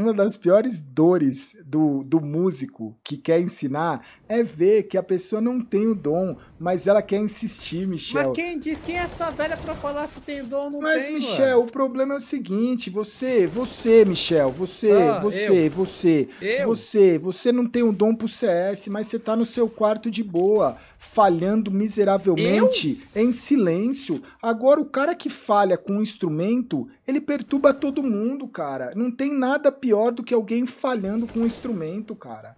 uma das piores dores do, do músico que quer ensinar é ver que a pessoa não tem o dom, mas ela quer insistir, Michel. Mas quem diz quem é essa velha pra falar se tem dom ou não mas, tem? Mas, Michel, mano? o problema é o seguinte: você, você, Michel, você, ah, você, eu. você, eu? você, você não tem o um dom pro CS, mas você tá no seu quarto de boa falhando miseravelmente eu? em silêncio. Agora, o cara que falha com um instrumento, ele perturba todo mundo, cara. Não tem nada pior pior do que alguém falhando com um instrumento, cara.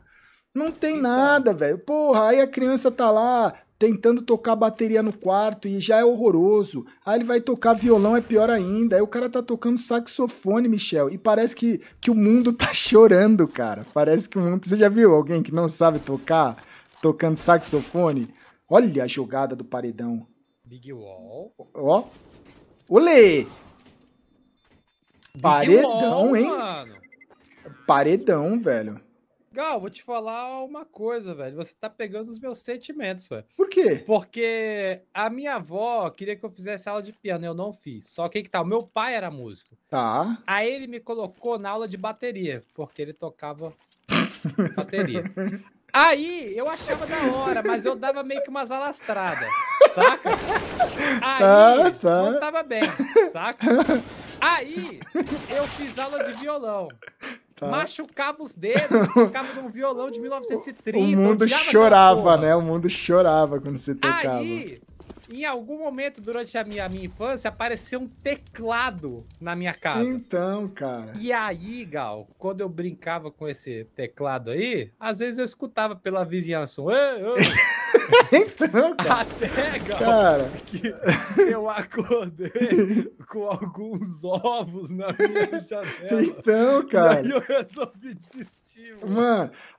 Não tem então. nada, velho. Porra, aí a criança tá lá tentando tocar bateria no quarto e já é horroroso. Aí ele vai tocar violão, é pior ainda. Aí o cara tá tocando saxofone, Michel, e parece que, que o mundo tá chorando, cara. Parece que o mundo. Você já viu alguém que não sabe tocar, tocando saxofone? Olha a jogada do paredão. Big Wall. Ó. Olê! paredão, hein? Mano paredão, velho. Gal, vou te falar uma coisa, velho. Você tá pegando os meus sentimentos, velho. Por quê? Porque a minha avó queria que eu fizesse aula de piano, eu não fiz. Só que que tá, o meu pai era músico. Tá. Aí ele me colocou na aula de bateria, porque ele tocava bateria. Aí eu achava da hora, mas eu dava meio que umas alastradas, saca? Aí tá, tá. não tava bem, saca? Aí eu fiz aula de violão. Tá. Machucava os dedos, ficava num violão de 1930. O mundo chorava, né? O mundo chorava quando você tocava. Aí, em algum momento durante a minha, a minha infância, apareceu um teclado na minha casa. Então, cara. E aí, Gal, quando eu brincava com esse teclado aí, às vezes eu escutava pela vizinhança Ei, ei. então, cara. Até, cara, Que eu acordei com alguns ovos na minha janela. Então, cara. E aí eu resolvi desistir, mano. mano